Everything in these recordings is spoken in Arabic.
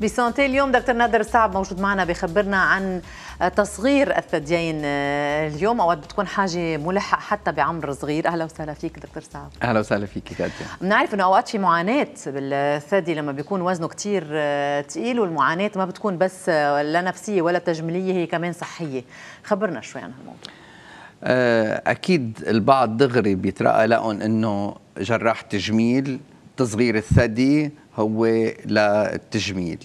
بسانتي اليوم دكتور نادر الصعب موجود معنا بخبرنا عن تصغير الثديين آه، اليوم اوقات بتكون حاجه ملحه حتى بعمر صغير اهلا وسهلا فيك دكتور صعب اهلا وسهلا فيك كاتيا بنعرف انه اوقات في معاناه بالثدي لما بيكون وزنه كثير ثقيل آه، والمعاناه ما بتكون بس آه، لا نفسيه ولا تجميليه هي كمان صحيه خبرنا شوي عن هالموضوع اكيد البعض دغري بيترقى لهم انه جراح تجميل تصغير الثدي هو للتجميل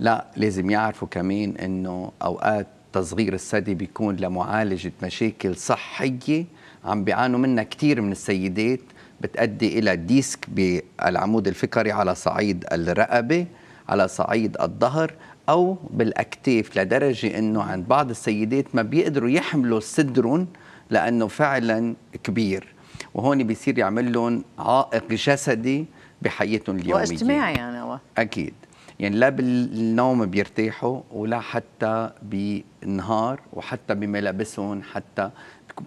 لا لازم يعرفوا كمان انه اوقات تصغير الثدي بيكون لمعالجه مشاكل صحيه عم بيعانوا منها كثير من السيدات بتؤدي الى ديسك بالعمود الفقري على صعيد الرقبه على صعيد الظهر او بالاكتاف لدرجه انه عند بعض السيدات ما بيقدروا يحملوا صدرهم لانه فعلا كبير وهون بيصير يعمل لهم عائق جسدي بحياتهم اليوميه واجتماعي يعني اكيد يعني لا بالنوم بيرتاحوا ولا حتى بالنهار وحتى بملابسهم حتى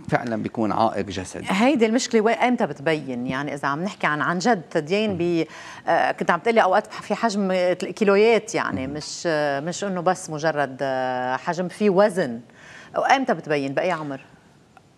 فعلا بيكون عائق جسدي هيدي المشكله وين امتى بتبين يعني اذا عم نحكي عن عن جد تدين ب آه، كنت عم تقلي اوقات في حجم كيلويات يعني مش مش انه بس مجرد آه، حجم في وزن وامتى بتبين باي عمر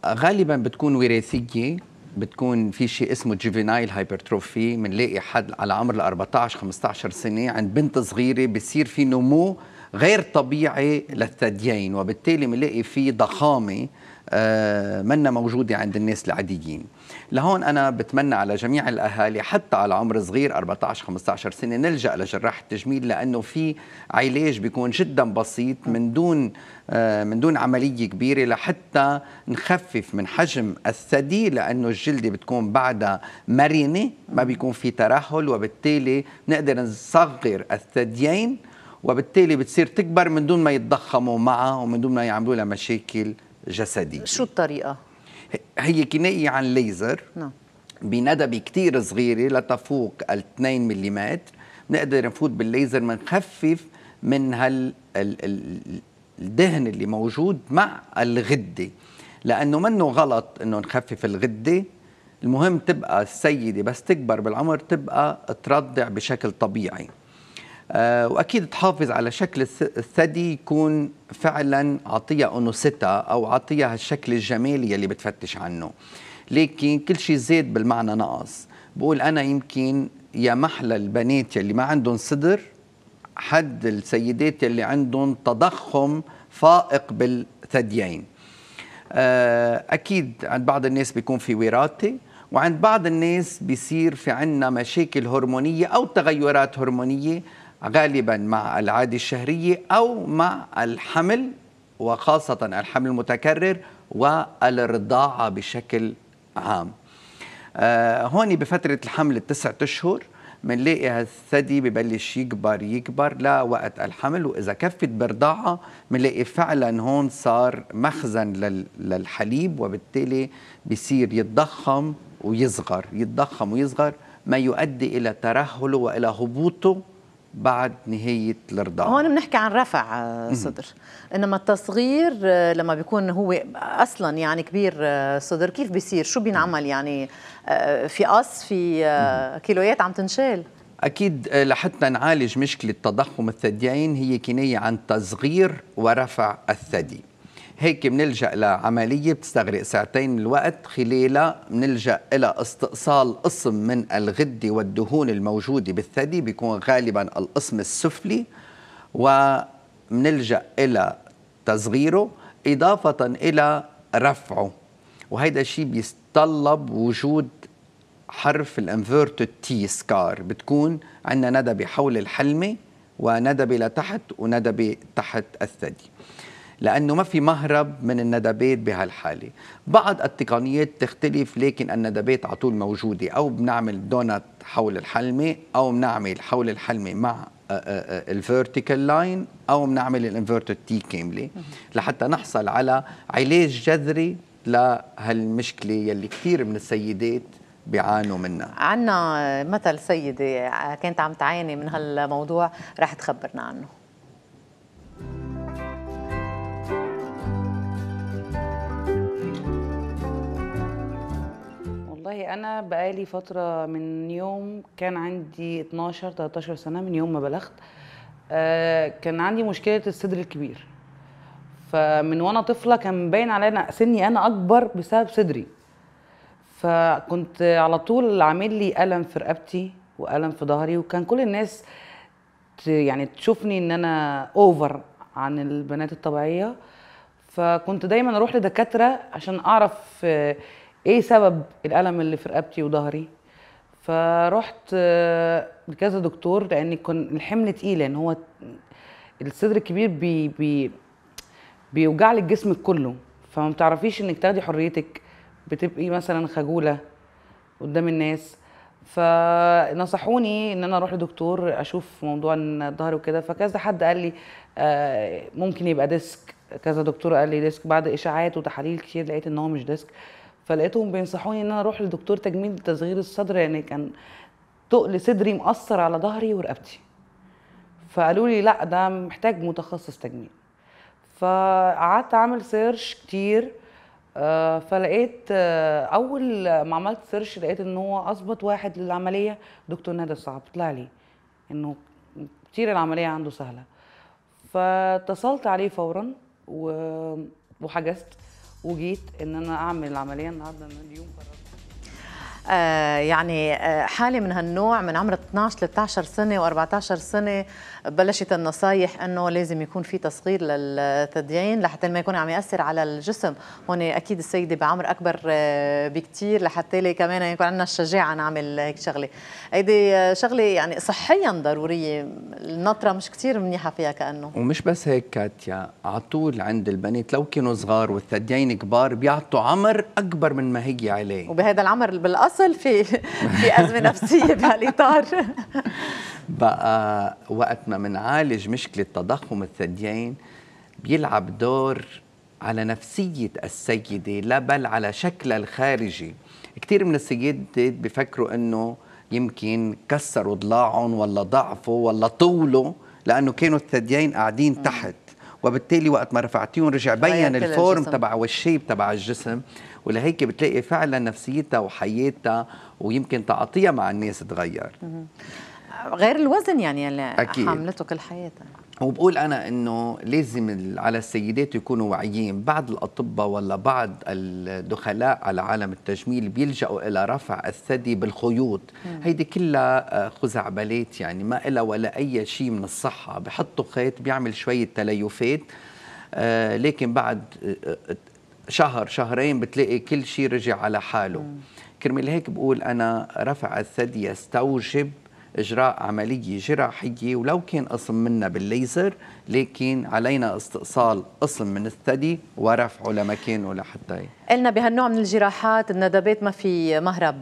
غالبا بتكون وراثيه بتكون في شيء اسمه جيفينايل هايبرتروفي بنلاقي حد على عمر ال 14 15 سنه عند بنت صغيره بصير في نمو غير طبيعي للثديين وبالتالي بنلاقي في ضخامه آه، منا موجوده عند الناس العاديين لهون أنا بتمنى على جميع الأهالي حتى على عمر صغير 14 15 سنة نلجأ لجراح التجميل لأنه في علاج بيكون جدا بسيط من دون آه، من دون عملية كبيرة لحتى نخفف من حجم الثدي لأنه الجلد بتكون بعدها مرنة ما بيكون في ترهل وبالتالي نقدر نصغر الثديين وبالتالي بتصير تكبر من دون ما يتضخموا معها ومن دون ما يعملوا لها مشاكل جسدية شو الطريقة؟ هي كناية عن ليزر نعم بندبة كتير صغيرة لتفوق ال 2 ملم بنقدر نفوت بالليزر بنخفف من هال الدهن اللي موجود مع الغدة لأنه منه غلط أنه نخفف الغدة المهم تبقى السيدة بس تكبر بالعمر تبقى ترضع بشكل طبيعي آه، واكيد تحافظ على شكل الثدي يكون فعلا عطيه انوثتها او عطيه هالشكل الجمالي اللي بتفتش عنه لكن كل شيء زاد بالمعنى نقص بقول انا يمكن يا محلى البنات يلي ما عندهم صدر حد السيدات يلي عندهم تضخم فائق بالثديين آه، اكيد عند بعض الناس بيكون في وراثه وعند بعض الناس بيصير في عندنا مشاكل هرمونيه او تغيرات هرمونيه غالبا مع العادة الشهرية أو مع الحمل وخاصة الحمل المتكرر والرضاعة بشكل عام آه، هون بفترة الحمل التسعة أشهر منلاقي هالثدي ببلش يكبر يكبر لوقت الحمل وإذا كفت برضاعة منلاقي فعلا هون صار مخزن للحليب وبالتالي بصير يتضخم ويصغر يتضخم ويصغر ما يؤدي إلى ترهله وإلى هبوطه بعد نهاية الرضاعة هون بنحكي عن رفع آه، صدر إنما التصغير آه، لما بيكون هو أصلا يعني كبير آه، صدر كيف بيصير شو بينعمل يعني في قص في كيلويات عم تنشال أكيد لحتى نعالج مشكلة تضخم الثديين هي كناية عن تصغير ورفع الثدي هيك بنلجا لعمليه بتستغرق ساعتين من الوقت خلالها بنلجا الى استئصال قسم من الغده والدهون الموجوده بالثدي بيكون غالبا القسم السفلي وبنلجا الى تصغيره اضافه الى رفعه وهيدا الشيء بيتطلب وجود حرف الانفيرتد تي سكار بتكون عندنا ندبه حول الحلمه وندبه لتحت وندبه تحت الثدي لأنه ما في مهرب من الندبات بهالحالة بعض التقنيات تختلف لكن الندبات على طول موجودة أو بنعمل دونت حول الحلمة أو بنعمل حول الحلمة مع آه، آه، آه، الفيرتيكال لاين أو بنعمل الانفيرتد تي كاملة لحتى نحصل على علاج جذري لهالمشكلة يلي كثير من السيدات بيعانوا منها عنا مثل سيدة كانت عم تعاني من هالموضوع رح تخبرنا عنه والله انا بقالي فتره من يوم كان عندي 12 13 سنه من يوم ما بلغت آه، كان عندي مشكله الصدر الكبير فمن وانا طفله كان باين عليا ان سني انا اكبر بسبب صدري فكنت على طول عامل لي الم في رقبتي والم في ظهري وكان كل الناس يعني تشوفني ان انا اوفر عن البنات الطبيعيه فكنت دايما اروح لدكاتره عشان اعرف ايه سبب الالم اللي في رقبتي وظهري فرحت آه، لكذا دكتور لان كان الحمل تقيل لان هو الصدر الكبير بي بي بيوجع لك جسمك كله فما بتعرفيش انك تاخدي حريتك بتبقي مثلا خجوله قدام الناس فنصحوني ان انا اروح لدكتور اشوف موضوع الظهر وكده فكذا حد قال لي آه، ممكن يبقى ديسك كذا دكتور قال لي ديسك بعد اشاعات وتحاليل كتير لقيت ان هو مش ديسك فلقيتهم بينصحوني ان انا اروح لدكتور تجميل تصغير الصدر يعني كان تقل صدري مأثر على ظهري ورقبتي فقالوا لي لا ده محتاج متخصص تجميل فقعدت اعمل سيرش كتير آه، فلقيت آه، اول ما عملت سيرش لقيت ان هو اظبط واحد للعمليه دكتور نادر صعب طلع لي انه كتير العمليه عنده سهله فاتصلت عليه فورا وحجزت وجيت ان انا اعمل العمليه النهارده اليوم قررت آه، يعني آه، حاله من هالنوع من عمر 12 13 سنه و14 سنه بلشت النصايح انه لازم يكون في تصغير للتدين لحتى ما يكون عم ياثر على الجسم هون اكيد السيده بعمر اكبر آه، بكثير لحتى لي كمان يكون عندنا الشجاعه نعمل هيك شغله هيدي شغله يعني صحيا ضروريه النطره مش كثير منيحه فيها كانه ومش بس هيك كاتيا على طول عند البنات لو كانوا صغار والثديين كبار بيعطوا عمر اكبر من ما هي عليه وبهذا العمر بالاصل الاصل في في ازمه نفسيه بهالاطار بقى وقت ما بنعالج مشكله تضخم الثديين بيلعب دور على نفسيه السيده لا بل على شكلها الخارجي كثير من السيدات بفكروا انه يمكن كسروا ضلاعهم ولا ضعفوا ولا طولوا لانه كانوا الثديين قاعدين تحت وبالتالي وقت ما رفعتيهم رجع بين الفورم تبع والشيب تبع الجسم ولهيك بتلاقي فعلا نفسيتها وحياتها ويمكن تعاطيها مع الناس تغير غير الوزن يعني اللي حملته كل حياتها وبقول انا انه لازم على السيدات يكونوا واعيين بعض الاطباء ولا بعض الدخلاء على عالم التجميل بيلجأوا الى رفع الثدي بالخيوط هيدي كلها آه، خزعبلات يعني ما لها ولا اي شيء من الصحه بحطوا خيط بيعمل شويه تليفات آه لكن بعد آه، آه، شهر شهرين بتلاقي كل شيء رجع على حاله كرمال هيك بقول أنا رفع الثدي يستوجب إجراء عملية جراحية ولو كان قسم منا بالليزر لكن علينا استئصال قسم من الثدي ورفعه لمكانه لحتى قلنا بهالنوع من الجراحات الندبات ما في مهرب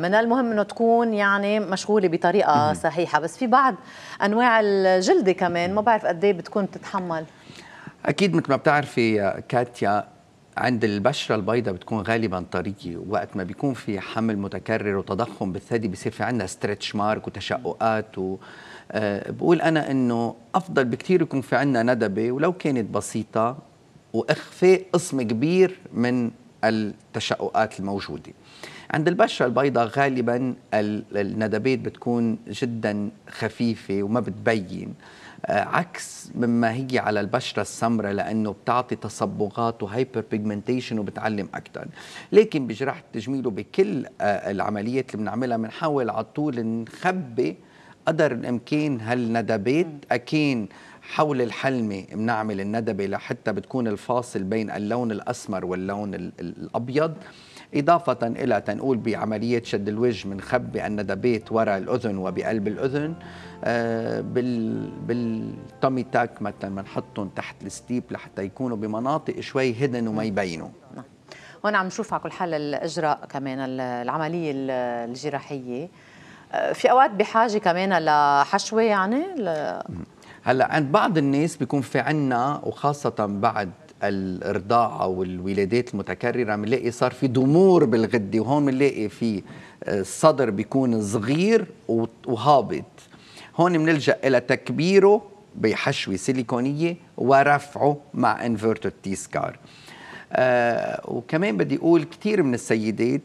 منها المهم انه تكون يعني مشغوله بطريقه صحيحه بس في بعض انواع الجلده كمان ما بعرف قد ايه بتكون بتتحمل اكيد مثل ما بتعرفي كاتيا عند البشره البيضاء بتكون غالبا طريه وقت ما بيكون في حمل متكرر وتضخم بالثدي بيصير في عندنا ستريتش مارك وتشققات و آه، بقول انا انه افضل بكثير يكون في عندنا ندبه ولو كانت بسيطه واخفاء قسم كبير من التشققات الموجوده عند البشره البيضاء غالبا الندبات بتكون جدا خفيفه وما بتبين آه، عكس مما هي على البشره السمراء لانه بتعطي تصبغات وهايبر بيجمنتيشن وبتعلم اكثر لكن بجراحه التجميل وبكل آه، العمليات اللي بنعملها بنحاول على طول نخبي قدر الامكان هالندبات اكين حول الحلمة بنعمل الندبة لحتى بتكون الفاصل بين اللون الأسمر واللون الأبيض إضافة إلى تنقول بعملية شد الوجه من خب الندبات وراء الأذن وبقلب الأذن آه، بالتومي تاك مثلا بنحطهم تحت الستيب لحتى يكونوا بمناطق شوي هدن وما نعم. يبينوا نعم. وانا عم نشوف على كل حال الاجراء كمان العمليه الجراحيه آه، في اوقات بحاجه كمان لحشوه يعني ل... هلا عند بعض الناس بيكون في عنا وخاصه بعد الارضاعه والولادات المتكرره بنلاقي صار في ضمور بالغده وهون بنلاقي في الصدر آه، بيكون صغير وهابط هون بنلجا الى تكبيره بحشوه سيليكونيه ورفعه مع انفيرتد تي سكار آه وكمان بدي اقول كثير من السيدات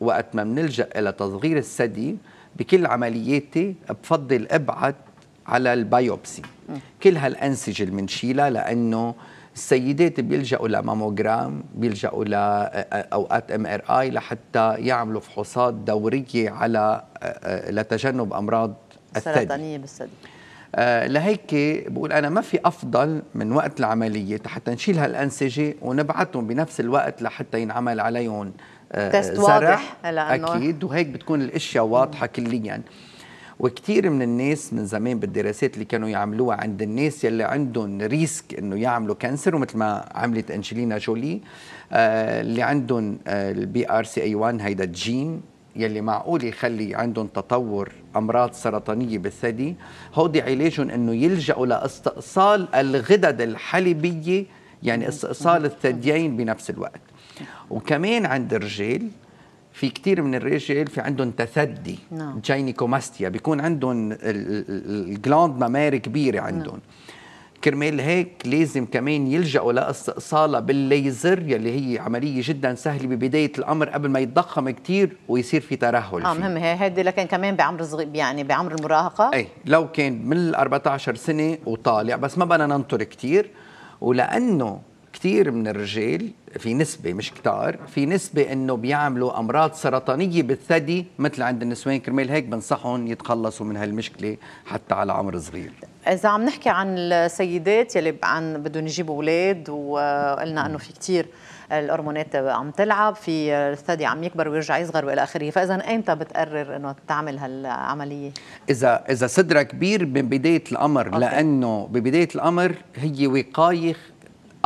وقت ما بنلجا الى تصغير الثدي بكل عملياتي بفضل ابعد على البيوبسي كل هالانسجه اللي بنشيلها لانه السيدات بيلجأوا لماموجرام بيلجأوا لأوقات آه، آه، ام ار اي لحتى يعملوا فحوصات دورية على آه، لتجنب أمراض الثدي السرطانية بالثدي لهيك بقول أنا ما في أفضل من وقت العملية حتى نشيل هالأنسجة ونبعثهم بنفس الوقت لحتى ينعمل عليهم تيست واضح أكيد وهيك بتكون الأشياء واضحة كليا وكتير من الناس من زمان بالدراسات اللي كانوا يعملوها عند الناس يلي عندهم ريسك انه يعملوا كانسر ومثل ما عملت انجلينا جولي آه اللي عندهم آه البي ار سي اي 1 هيدا الجين يلي معقول يخلي عندهم تطور امراض سرطانيه بالثدي هودي علاجهم انه يلجأوا لاستئصال الغدد الحليبيه يعني استئصال الثديين بنفس الوقت وكمان عند الرجال في كثير من الرجال في عندهم تثدي نعم. جاينيكوماستيا بيكون عندهم الجلاند مماري كبيره عندهم نعم. كرمال هيك لازم كمان يلجأوا لاستئصالة بالليزر يلي هي عملية جدا سهلة ببداية الأمر قبل ما يتضخم كتير ويصير في ترهل اه مهم هيدي لكن كمان بعمر صغير يعني بعمر المراهقة اي لو كان من 14 سنة وطالع بس ما بدنا ننطر كتير ولأنه كثير من الرجال في نسبة مش كتار في نسبة انه بيعملوا امراض سرطانية بالثدي مثل عند النسوان كرمال هيك بنصحهم يتخلصوا من هالمشكلة حتى على عمر صغير إذا عم نحكي عن السيدات يلي عن بدهم يجيبوا أولاد وقلنا أنه في كتير الهرمونات عم تلعب في الثدي عم يكبر ويرجع يصغر والى اخره فاذا امتى بتقرر انه تعمل هالعمليه اذا اذا صدرها كبير من بدايه الامر أوكي. لانه ببدايه الامر هي وقايه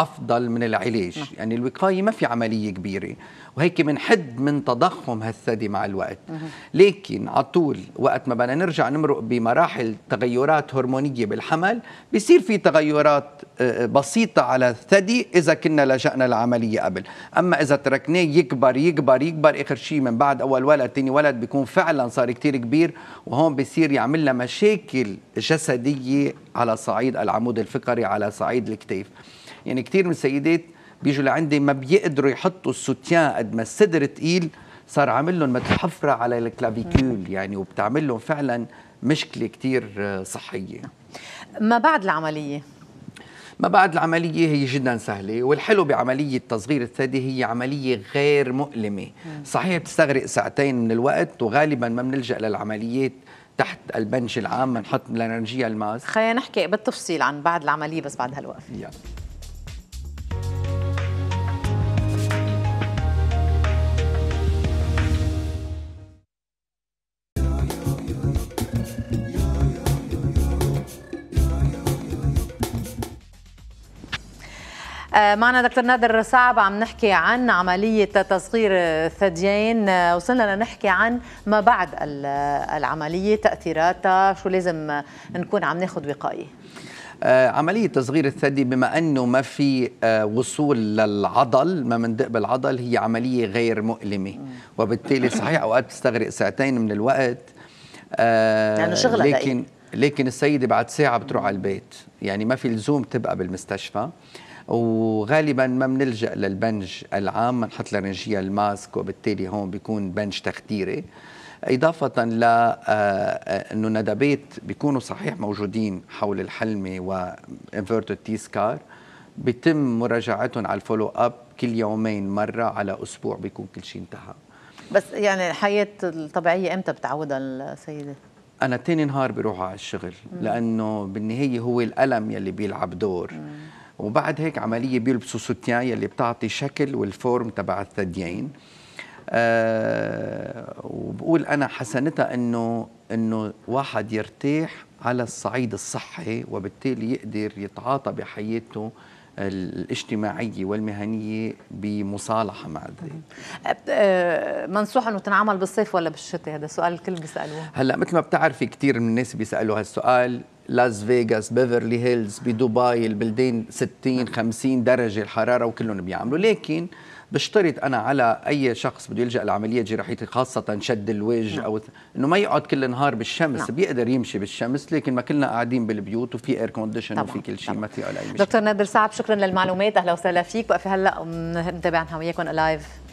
أفضل من العلاج نعم. يعني الوقاية ما في عملية كبيرة وهيك بنحد من, من تضخم هالثدي مع الوقت مه. لكن على طول وقت ما بدنا نرجع نمرق بمراحل تغيرات هرمونية بالحمل بصير في تغيرات آه، آه، بسيطة على الثدي إذا كنا لجأنا لعملية قبل أما إذا تركناه يكبر يكبر يكبر آخر شيء من بعد أول ولد ثاني ولد بيكون فعلا صار كتير كبير وهون بصير يعمل لنا مشاكل جسدية على صعيد العمود الفقري على صعيد الكتاف يعني كثير من السيدات بيجوا لعندي ما بيقدروا يحطوا السوتيان قد ما الصدر ثقيل صار عامل لهم مثل حفره على الكلافيكول يعني وبتعمل لهم فعلا مشكله كثير آه، صحيه ما بعد العمليه ما بعد العملية هي جدا سهلة والحلو بعملية تصغير الثدي هي عملية غير مؤلمة صحيح بتستغرق ساعتين من الوقت وغالبا ما بنلجأ للعمليات تحت البنش العام بنحط لنرجيها الماس خلينا نحكي بالتفصيل عن بعد العملية بس بعد هالوقفة يلا آه، معنا دكتور نادر صعب عم نحكي عن عملية تصغير الثديين آه، وصلنا لنحكي عن ما بعد آه، العملية تأثيراتها شو لازم نكون عم ناخذ وقاية عملية تصغير الثدي بما أنه ما في وصول للعضل ما دقب بالعضل هي عملية غير مؤلمة وبالتالي صحيح أوقات بتستغرق ساعتين من الوقت لأنه شغلة لكن لكن السيدة بعد ساعة بتروح على البيت يعني ما في لزوم تبقى بالمستشفى وغالبا ما بنلجا للبنج العام بنحط لرنجيه الماسك وبالتالي هون بيكون بنج تخديري إضافة ل آه، آه، أنه ندبات بيكونوا صحيح موجودين حول الحلمة وانفيرتد تي سكار بيتم مراجعتهم على الفولو اب كل يومين مرة على أسبوع بيكون كل شيء انتهى بس يعني الحياة الطبيعية إمتى بتعودها السيدة؟ أنا تاني نهار بروح على الشغل لأنه بالنهاية هو الألم يلي بيلعب دور مم. وبعد هيك عمليه بيلبسوا ستيان يلي بتعطي شكل والفورم تبع الثديين أه وبقول انا حسنتها انه انه واحد يرتاح على الصعيد الصحي وبالتالي يقدر يتعاطى بحياته الاجتماعية والمهنية بمصالحة مع الذات آه، منصوح أنه تنعمل بالصيف ولا بالشتاء هذا سؤال الكل بيسألوه هلأ مثل ما بتعرفي كثير من الناس بيسألوا هالسؤال لاس فيغاس بيفرلي هيلز بدبي البلدين 60 50 درجه الحراره وكلهم بيعملوا لكن بشترط انا على اي شخص بده يلجا لعمليه جراحيه خاصه شد الوجه نعم. او انه ما يقعد كل النهار بالشمس لا. نعم. بيقدر يمشي بالشمس لكن ما كلنا قاعدين بالبيوت وفي اير كونديشن وفي كل شيء ما في اي مشكله دكتور نادر صعب شكرا للمعلومات اهلا وسهلا فيك في هلا متابعنا وياكم لايف